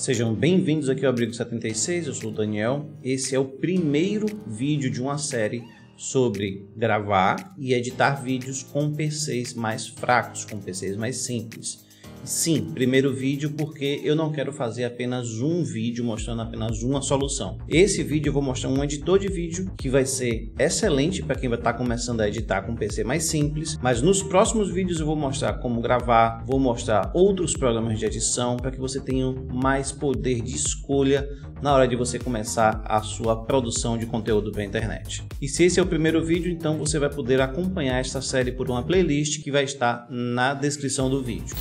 Sejam bem-vindos aqui ao Abrigo 76, eu sou o Daniel. Esse é o primeiro vídeo de uma série sobre gravar e editar vídeos com PCs mais fracos, com PCs mais simples. Sim, primeiro vídeo porque eu não quero fazer apenas um vídeo mostrando apenas uma solução. Esse vídeo eu vou mostrar um editor de vídeo que vai ser excelente para quem vai estar tá começando a editar com um PC mais simples, mas nos próximos vídeos eu vou mostrar como gravar, vou mostrar outros programas de edição para que você tenha mais poder de escolha na hora de você começar a sua produção de conteúdo para internet. E se esse é o primeiro vídeo, então você vai poder acompanhar esta série por uma playlist que vai estar na descrição do vídeo.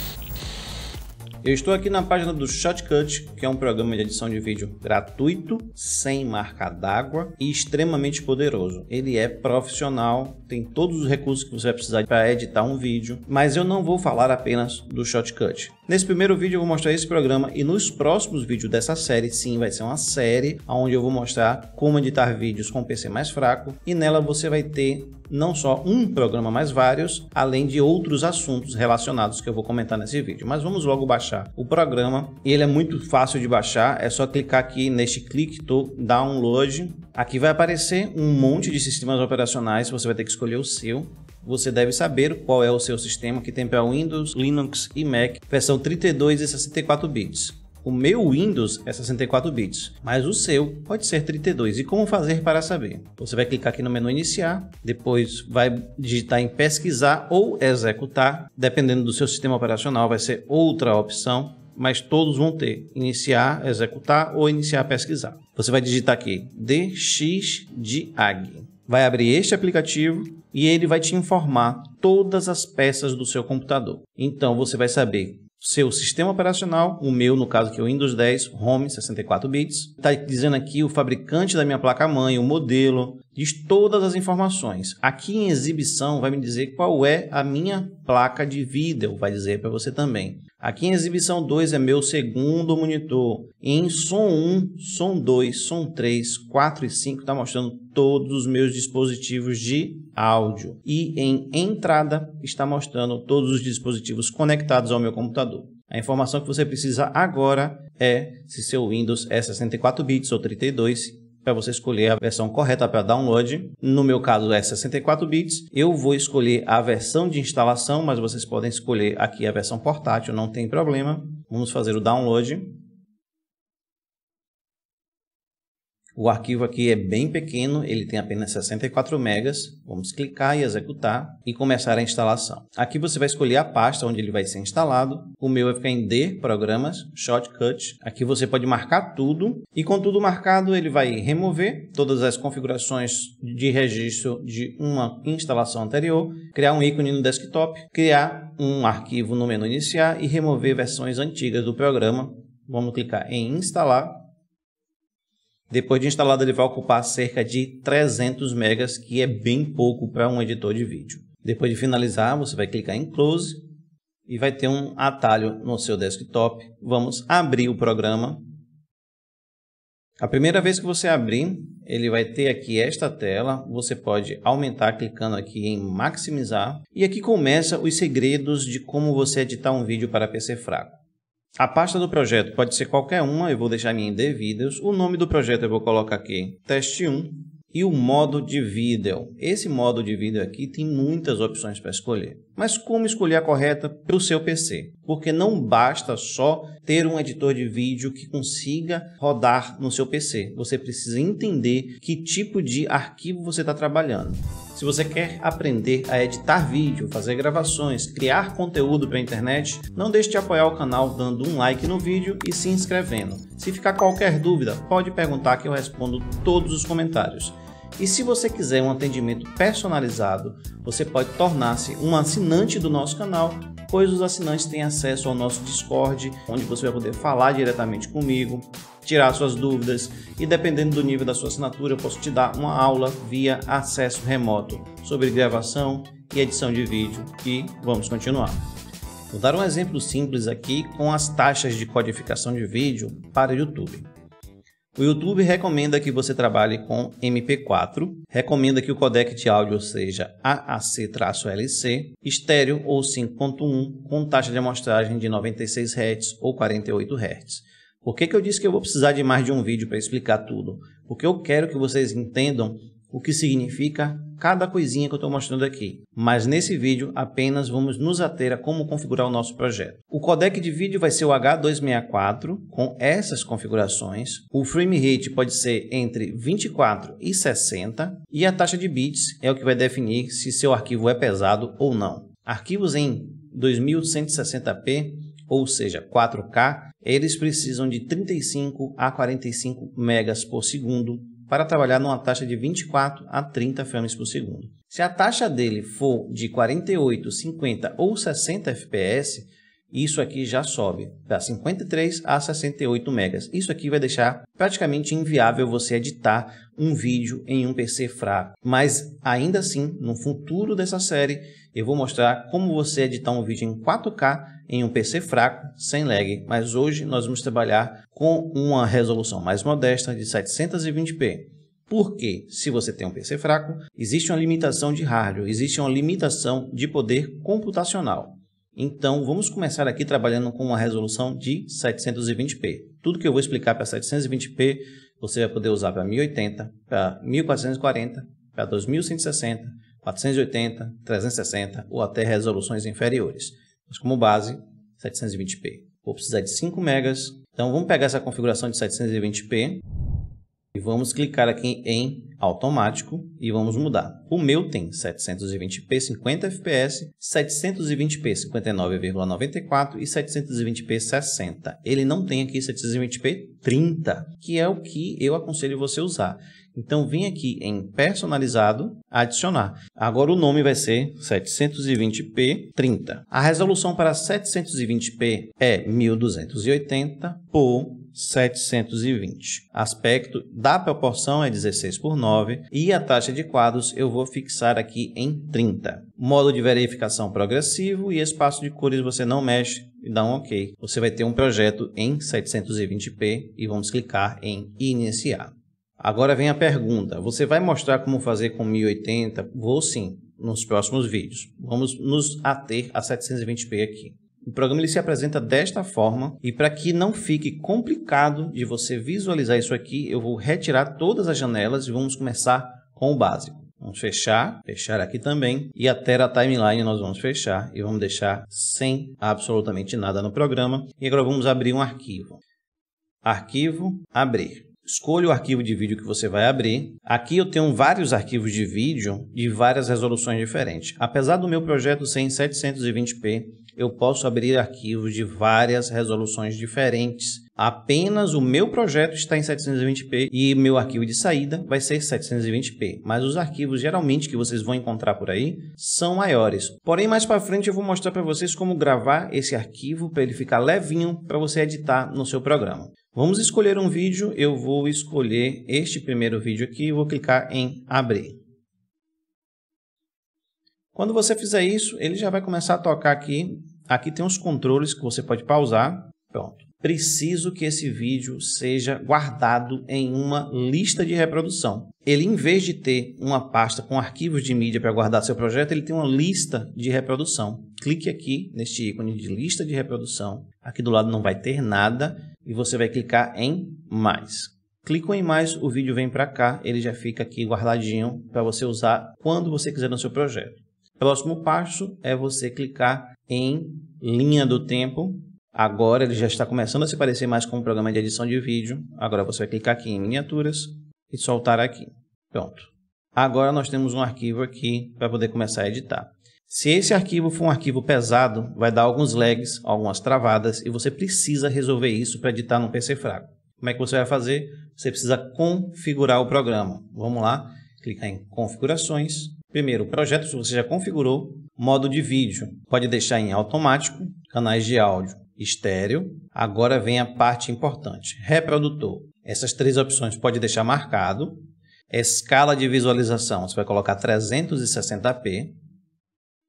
Eu estou aqui na página do Shotcut, que é um programa de edição de vídeo gratuito, sem marca d'água e extremamente poderoso. Ele é profissional, tem todos os recursos que você vai precisar para editar um vídeo, mas eu não vou falar apenas do Shotcut. Nesse primeiro vídeo eu vou mostrar esse programa e nos próximos vídeos dessa série, sim, vai ser uma série onde eu vou mostrar como editar vídeos com PC mais fraco e nela você vai ter não só um programa, mas vários, além de outros assuntos relacionados que eu vou comentar nesse vídeo. Mas vamos logo baixar o programa. E ele é muito fácil de baixar, é só clicar aqui neste clique do download. Aqui vai aparecer um monte de sistemas operacionais, você vai ter que escolher o seu você deve saber qual é o seu sistema que tem para Windows, Linux e Mac, versão 32 e 64 bits. O meu Windows é 64 bits, mas o seu pode ser 32. E como fazer para saber? Você vai clicar aqui no menu iniciar, depois vai digitar em pesquisar ou executar, dependendo do seu sistema operacional, vai ser outra opção, mas todos vão ter iniciar, executar ou iniciar pesquisar. Você vai digitar aqui DX de AG. Vai abrir este aplicativo e ele vai te informar todas as peças do seu computador. Então você vai saber seu sistema operacional, o meu, no caso que é o Windows 10 Home 64 bits. Está dizendo aqui o fabricante da minha placa-mãe, o modelo, diz todas as informações. Aqui em exibição vai me dizer qual é a minha placa de vídeo, vai dizer para você também. Aqui em exibição 2 é meu segundo monitor. em som 1, som 2, som 3, 4 e 5 está mostrando todos os meus dispositivos de áudio. E em entrada está mostrando todos os dispositivos conectados ao meu computador. A informação que você precisa agora é se seu Windows é 64 bits ou 32 para você escolher a versão correta para download. No meu caso é 64 bits. Eu vou escolher a versão de instalação, mas vocês podem escolher aqui a versão portátil, não tem problema. Vamos fazer o download. O arquivo aqui é bem pequeno, ele tem apenas 64 megas. Vamos clicar e executar e começar a instalação. Aqui você vai escolher a pasta onde ele vai ser instalado. O meu vai ficar em D, Programas, Shortcut. Aqui você pode marcar tudo e com tudo marcado ele vai remover todas as configurações de registro de uma instalação anterior, criar um ícone no desktop, criar um arquivo no menu iniciar e remover versões antigas do programa. Vamos clicar em instalar depois de instalado, ele vai ocupar cerca de 300 megas, que é bem pouco para um editor de vídeo. Depois de finalizar, você vai clicar em Close e vai ter um atalho no seu desktop. Vamos abrir o programa. A primeira vez que você abrir, ele vai ter aqui esta tela. Você pode aumentar clicando aqui em maximizar. E aqui começa os segredos de como você editar um vídeo para PC fraco. A pasta do projeto pode ser qualquer uma, eu vou deixar minha em D O nome do projeto eu vou colocar aqui, teste 1. E o modo de vídeo. Esse modo de vídeo aqui tem muitas opções para escolher. Mas como escolher a correta para o seu PC? Porque não basta só ter um editor de vídeo que consiga rodar no seu PC. Você precisa entender que tipo de arquivo você está trabalhando. Se você quer aprender a editar vídeo, fazer gravações, criar conteúdo para a internet, não deixe de apoiar o canal dando um like no vídeo e se inscrevendo. Se ficar qualquer dúvida, pode perguntar que eu respondo todos os comentários. E se você quiser um atendimento personalizado, você pode tornar-se um assinante do nosso canal pois os assinantes têm acesso ao nosso Discord, onde você vai poder falar diretamente comigo, tirar suas dúvidas e, dependendo do nível da sua assinatura, eu posso te dar uma aula via acesso remoto sobre gravação e edição de vídeo. E vamos continuar. Vou dar um exemplo simples aqui com as taxas de codificação de vídeo para YouTube. O YouTube recomenda que você trabalhe com MP4, recomenda que o codec de áudio seja AAC-LC, estéreo ou 5.1, com taxa de amostragem de 96 Hz ou 48 Hz. Por que, que eu disse que eu vou precisar de mais de um vídeo para explicar tudo? Porque eu quero que vocês entendam o que significa cada coisinha que eu estou mostrando aqui, mas nesse vídeo apenas vamos nos ater a como configurar o nosso projeto. O codec de vídeo vai ser o H264 com essas configurações, o frame rate pode ser entre 24 e 60 e a taxa de bits é o que vai definir se seu arquivo é pesado ou não. Arquivos em 2160p, ou seja, 4K, eles precisam de 35 a 45 megas por segundo para trabalhar numa taxa de 24 a 30 frames por segundo. Se a taxa dele for de 48, 50 ou 60 fps, isso aqui já sobe para 53 a 68 megas. Isso aqui vai deixar praticamente inviável você editar um vídeo em um PC fraco. Mas ainda assim, no futuro dessa série, eu vou mostrar como você editar um vídeo em 4K em um PC fraco sem lag. Mas hoje nós vamos trabalhar com uma resolução mais modesta de 720p. Porque se você tem um PC fraco, existe uma limitação de hardware, existe uma limitação de poder computacional. Então, vamos começar aqui trabalhando com uma resolução de 720p. Tudo que eu vou explicar para 720p, você vai poder usar para 1080, para 1440, para 2160, 480, 360 ou até resoluções inferiores. Mas como base, 720p. Vou precisar de 5 MB. Então, vamos pegar essa configuração de 720p. E vamos clicar aqui em automático e vamos mudar. O meu tem 720p 50 fps, 720p 59,94 e 720p 60. Ele não tem aqui 720p 30, que é o que eu aconselho você usar. Então vim aqui em personalizado, adicionar. Agora o nome vai ser 720p 30. A resolução para 720p é 1280 por 720. Aspecto da proporção é 16 por 9 e a taxa de quadros eu vou fixar aqui em 30. Modo de verificação progressivo e espaço de cores você não mexe e dá um OK. Você vai ter um projeto em 720p e vamos clicar em iniciar. Agora vem a pergunta, você vai mostrar como fazer com 1080? Vou sim, nos próximos vídeos. Vamos nos ater a 720p aqui. O programa ele se apresenta desta forma e para que não fique complicado de você visualizar isso aqui, eu vou retirar todas as janelas e vamos começar com o básico. Vamos fechar, fechar aqui também e até a timeline nós vamos fechar e vamos deixar sem absolutamente nada no programa. E agora vamos abrir um arquivo. Arquivo, abrir. Escolha o arquivo de vídeo que você vai abrir. Aqui eu tenho vários arquivos de vídeo de várias resoluções diferentes. Apesar do meu projeto ser em 720p, eu posso abrir arquivos de várias resoluções diferentes. Apenas o meu projeto está em 720p e meu arquivo de saída vai ser 720p, mas os arquivos geralmente que vocês vão encontrar por aí são maiores. Porém, mais para frente eu vou mostrar para vocês como gravar esse arquivo para ele ficar levinho para você editar no seu programa. Vamos escolher um vídeo, eu vou escolher este primeiro vídeo aqui e vou clicar em abrir. Quando você fizer isso, ele já vai começar a tocar aqui. Aqui tem uns controles que você pode pausar. Pronto. Preciso que esse vídeo seja guardado em uma lista de reprodução. Ele, em vez de ter uma pasta com arquivos de mídia para guardar seu projeto, ele tem uma lista de reprodução. Clique aqui neste ícone de lista de reprodução. Aqui do lado não vai ter nada e você vai clicar em mais. Clico em mais, o vídeo vem para cá, ele já fica aqui guardadinho para você usar quando você quiser no seu projeto. Próximo passo é você clicar em linha do tempo. Agora ele já está começando a se parecer mais com um programa de edição de vídeo. Agora você vai clicar aqui em miniaturas e soltar aqui. Pronto. Agora nós temos um arquivo aqui para poder começar a editar. Se esse arquivo for um arquivo pesado, vai dar alguns lags, algumas travadas e você precisa resolver isso para editar num PC fraco. Como é que você vai fazer? Você precisa configurar o programa. Vamos lá, clicar em configurações, Primeiro, projetos você já configurou, modo de vídeo, pode deixar em automático, canais de áudio, estéreo. Agora vem a parte importante, reprodutor. Essas três opções pode deixar marcado. Escala de visualização, você vai colocar 360p.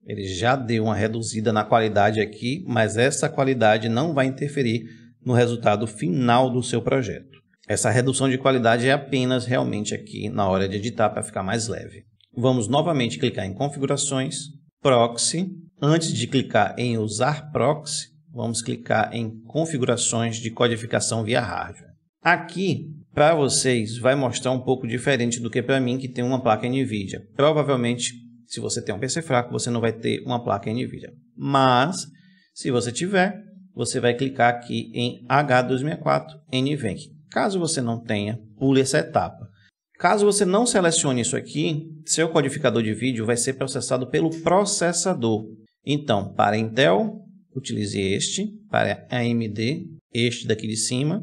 Ele já deu uma reduzida na qualidade aqui, mas essa qualidade não vai interferir no resultado final do seu projeto. Essa redução de qualidade é apenas realmente aqui na hora de editar para ficar mais leve. Vamos novamente clicar em configurações, proxy. Antes de clicar em usar proxy, vamos clicar em configurações de codificação via hardware. Aqui, para vocês, vai mostrar um pouco diferente do que para mim, que tem uma placa NVIDIA. Provavelmente, se você tem um PC fraco, você não vai ter uma placa NVIDIA. Mas, se você tiver, você vai clicar aqui em H264 NVENC. Caso você não tenha, pule essa etapa. Caso você não selecione isso aqui, seu codificador de vídeo vai ser processado pelo processador. Então, para Intel, utilize este, para AMD, este daqui de cima,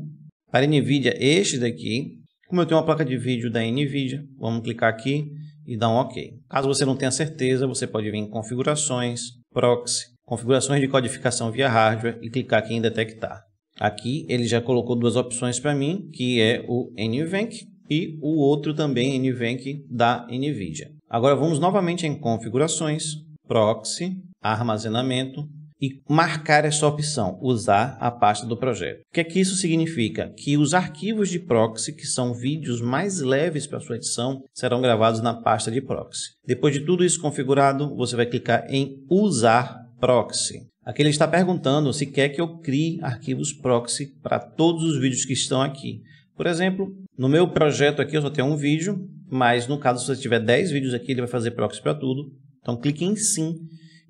para NVIDIA, este daqui. Como eu tenho uma placa de vídeo da NVIDIA, vamos clicar aqui e dar um OK. Caso você não tenha certeza, você pode vir em configurações, proxy, configurações de codificação via hardware e clicar aqui em detectar. Aqui ele já colocou duas opções para mim, que é o NVENC e o outro também NVENC da NVIDIA. Agora vamos novamente em configurações, proxy, armazenamento e marcar essa opção, usar a pasta do projeto. O que é que isso significa? Que os arquivos de proxy, que são vídeos mais leves para sua edição, serão gravados na pasta de proxy. Depois de tudo isso configurado, você vai clicar em usar proxy. Aqui ele está perguntando se quer que eu crie arquivos proxy para todos os vídeos que estão aqui. Por exemplo, no meu projeto aqui eu só tenho um vídeo, mas no caso se você tiver 10 vídeos aqui, ele vai fazer proxy para tudo. Então clique em sim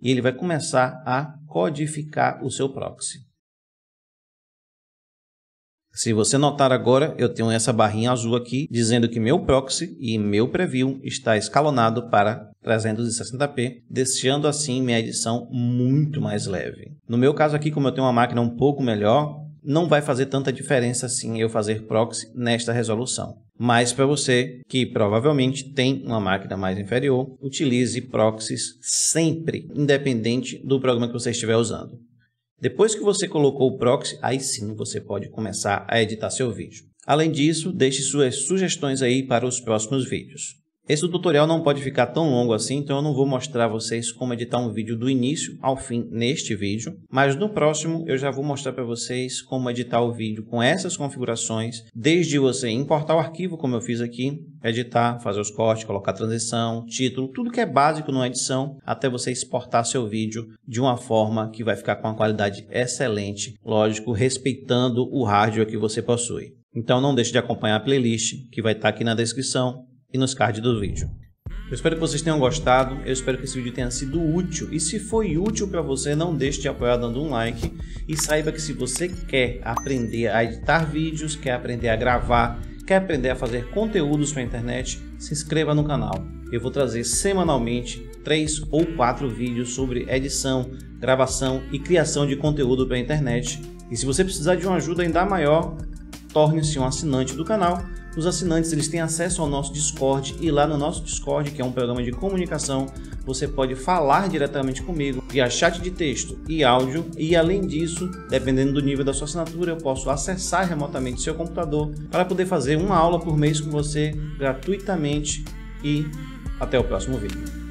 e ele vai começar a codificar o seu proxy. Se você notar agora, eu tenho essa barrinha azul aqui dizendo que meu proxy e meu preview está escalonado para 360p, deixando assim minha edição muito mais leve. No meu caso aqui, como eu tenho uma máquina um pouco melhor, não vai fazer tanta diferença assim eu fazer proxy nesta resolução. Mas para você que provavelmente tem uma máquina mais inferior, utilize proxies sempre, independente do programa que você estiver usando. Depois que você colocou o proxy, aí sim você pode começar a editar seu vídeo. Além disso, deixe suas sugestões aí para os próximos vídeos. Esse tutorial não pode ficar tão longo assim, então eu não vou mostrar a vocês como editar um vídeo do início ao fim neste vídeo, mas no próximo eu já vou mostrar para vocês como editar o vídeo com essas configurações, desde você importar o arquivo, como eu fiz aqui, editar, fazer os cortes, colocar transição, título, tudo que é básico numa edição, até você exportar seu vídeo de uma forma que vai ficar com uma qualidade excelente, lógico, respeitando o hardware que você possui. Então não deixe de acompanhar a playlist que vai estar aqui na descrição e nos cards do vídeo. Eu espero que vocês tenham gostado, eu espero que esse vídeo tenha sido útil e se foi útil para você, não deixe de apoiar dando um like e saiba que se você quer aprender a editar vídeos, quer aprender a gravar, quer aprender a fazer conteúdos para a internet, se inscreva no canal. Eu vou trazer semanalmente três ou quatro vídeos sobre edição, gravação e criação de conteúdo para a internet. E se você precisar de uma ajuda ainda maior, torne-se um assinante do canal os assinantes eles têm acesso ao nosso Discord e lá no nosso Discord, que é um programa de comunicação, você pode falar diretamente comigo via chat de texto e áudio e além disso, dependendo do nível da sua assinatura, eu posso acessar remotamente seu computador para poder fazer uma aula por mês com você gratuitamente e até o próximo vídeo.